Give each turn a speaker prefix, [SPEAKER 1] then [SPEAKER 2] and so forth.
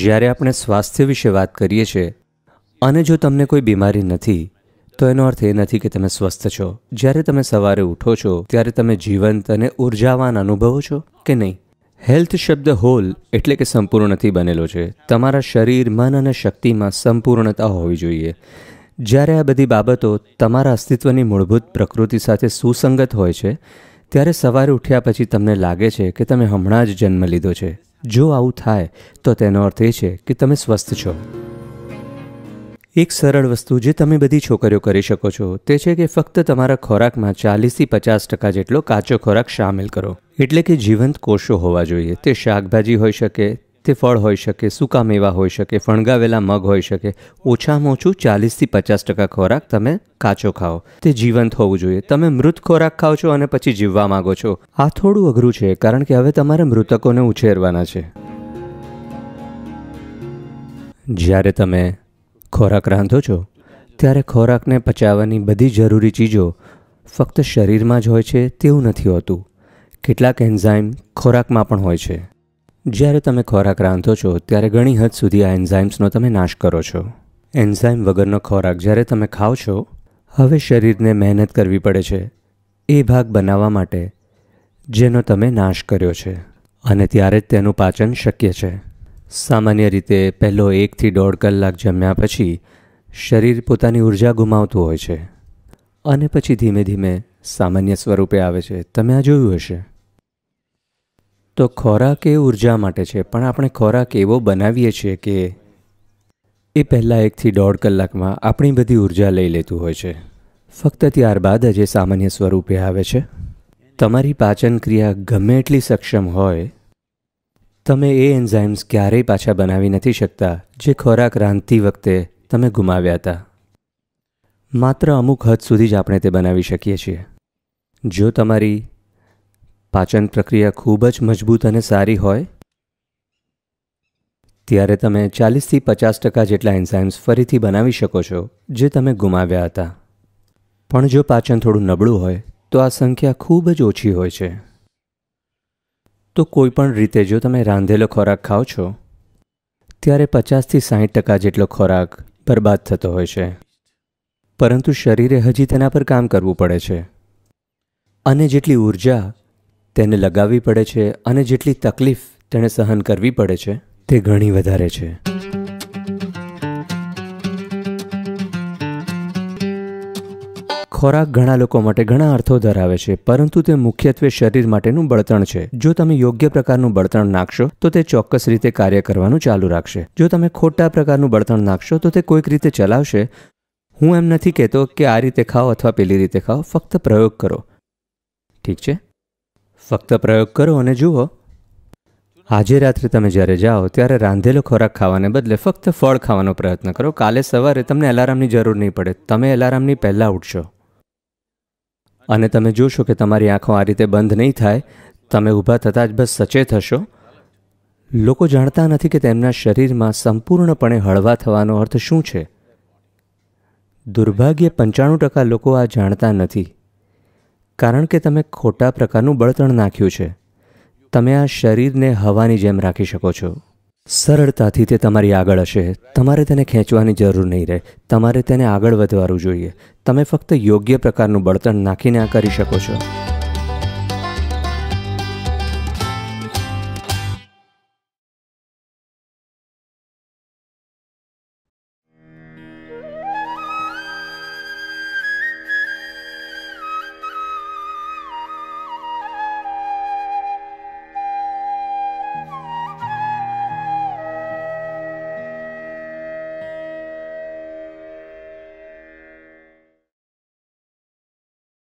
[SPEAKER 1] જ્યારે આપણે સ્વાસ્થ્ય વિશે વાત કરીએ છીએ અને જો તમને કોઈ બીમારી નથી તો એનો અર્થ એ નથી કે તમે સ્વસ્થ છો જ્યારે તમે સવારે ઉઠો છો ત્યારે તમે જીવંત અને ઉર્જાવાન અનુભવો છો કે નહીં હેલ્થ શબ્દ હોલ એટલે કે સંપૂર્ણથી બનેલો છે તમારા શરીર મન અને શક્તિમાં સંપૂર્ણતા હોવી જોઈએ જ્યારે આ બધી બાબતો તમારા અસ્તિત્વની મૂળભૂત પ્રકૃતિ સાથે સુસંગત હોય છે ત્યારે સવારે ઉઠ્યા પછી તમને લાગે છે કે તમે હમણાં જ જન્મ લીધો છે જો આવું થાય તો તેનો અર્થ એ છે કે તમે સ્વસ્થ છો એક સરળ વસ્તુ જે તમે બધી છોકરીઓ કરી શકો છો તે છે કે ફક્ત તમારા ખોરાકમાં ચાલીસથી પચાસ ટકા જેટલો કાચો ખોરાક શામેલ કરો એટલે કે જીવંત કોષો હોવા જોઈએ તે શાકભાજી હોઈ શકે તે ફળ હોઈ શકે સૂકા મેવા હોઈ શકે ફણગાવેલા મગ હોઈ શકે ઓછામાં ઓછું ચાલીસથી પચાસ ટકા ખોરાક તમે કાચો ખાઓ તે જીવંત હોવું જોઈએ તમે મૃત ખોરાક ખાઓ છો અને પછી જીવવા માંગો છો આ થોડું અઘરું છે કારણ કે હવે તમારે મૃતકોને ઉછેરવાના છે જ્યારે તમે ખોરાક રાંધો છો ત્યારે ખોરાકને પચાવવાની બધી જરૂરી ચીજો ફક્ત શરીરમાં જ હોય છે તેવું નથી હોતું કેટલાક એન્ઝાઇમ ખોરાકમાં પણ હોય છે જ્યારે તમે ખોરાક રાંધો છો ત્યારે ઘણી હદ સુધી આ એન્ઝાઇમ્સનો તમે નાશ કરો છો એન્ઝાઇમ વગરનો ખોરાક જ્યારે તમે ખાઓ છો હવે શરીરને મહેનત કરવી પડે છે એ ભાગ બનાવવા માટે જેનો તમે નાશ કર્યો છે અને ત્યારે જ તેનું પાચન શક્ય છે સામાન્ય રીતે પહેલો એકથી દોઢ કલાક જમ્યા પછી શરીર પોતાની ઉર્જા ગુમાવતું હોય છે અને પછી ધીમે ધીમે સામાન્ય સ્વરૂપે આવે છે તમે આ જોયું હશે તો ખોરાક એ ઉર્જા માટે છે પણ આપણે ખોરાક એવો બનાવીએ છીએ કે એ પહેલાં એકથી દોઢ કલાકમાં આપણી બધી ઉર્જા લઈ લેતું હોય છે ફક્ત ત્યારબાદ જ એ સામાન્ય સ્વરૂપે આવે છે તમારી પાચન ક્રિયા ગમે એટલી સક્ષમ હોય તમે એ એન્ઝાઇમ્સ ક્યારેય પાછા બનાવી નથી શકતા જે ખોરાક રાંધતી વખતે તમે ગુમાવ્યા હતા માત્ર અમુક હદ સુધી જ આપણે તે બનાવી શકીએ છીએ જો તમારી પાચન પ્રક્રિયા ખૂબ જ મજબૂત અને સારી હોય ત્યારે તમે ચાલીસથી પચાસ ટકા જેટલા એન્ઝાઇમ્સ ફરીથી બનાવી શકો છો જે તમે ગુમાવ્યા હતા પણ જો પાચન થોડું નબળું હોય તો આ સંખ્યા ખૂબ જ ઓછી હોય છે તો કોઈપણ રીતે જો તમે રાંધેલો ખોરાક ખાઓ છો ત્યારે પચાસથી સાહીઠ ટકા જેટલો ખોરાક બરબાદ થતો હોય છે પરંતુ શરીરે હજી તેના પર કામ કરવું પડે છે અને જેટલી ઉર્જા તેને લગાવવી પડે છે અને જેટલી તકલીફ તેણે સહન કરવી પડે છે તે ઘણી વધારે છે ખોરાક ઘણા લોકો માટે ઘણા અર્થો ધરાવે છે પરંતુ તે મુખ્યત્વે શરીર માટેનું બળતણ છે જો તમે યોગ્ય પ્રકારનું બળતણ નાખશો તો તે ચોક્કસ રીતે કાર્ય કરવાનું ચાલુ રાખશે જો તમે ખોટા પ્રકારનું બળતણ નાખશો તો તે કોઈક રીતે ચલાવશે હું એમ નથી કહેતો કે આ રીતે ખાઓ અથવા પેલી રીતે ખાઓ ફક્ત પ્રયોગ કરો ઠીક છે ફક્ત પ્રયોગ કરો અને જુઓ આજે રાત્રે તમે જ્યારે જાઓ ત્યારે રાંધેલો ખોરાક ખાવાને બદલે ફક્ત ફળ ખાવાનો પ્રયત્ન કરો કાલે સવારે તમને એલાર્મની જરૂર નહીં પડે તમે એલાર્મની પહેલાં ઉઠશો અને તમે જોશો કે તમારી આંખો આ રીતે બંધ નહીં થાય તમે ઊભા થતાં જ બસ સચેત હશો લોકો જાણતા નથી કે તેમના શરીરમાં સંપૂર્ણપણે હળવા થવાનો અર્થ શું છે દુર્ભાગ્યે પંચાણું ટકા લોકો આ જાણતા નથી કારણ કે તમે ખોટા પ્રકારનું બળતણ નાખ્યું છે તમે આ શરીરને હવાની જેમ રાખી શકો છો સરળતાથી તે તમારી આગળ હશે તમારે તેને ખેંચવાની જરૂર નહીં રહે તમારે તેને આગળ વધવાનું જોઈએ તમે ફક્ત યોગ્ય પ્રકારનું બળતણ નાખીને આ કરી શકો છો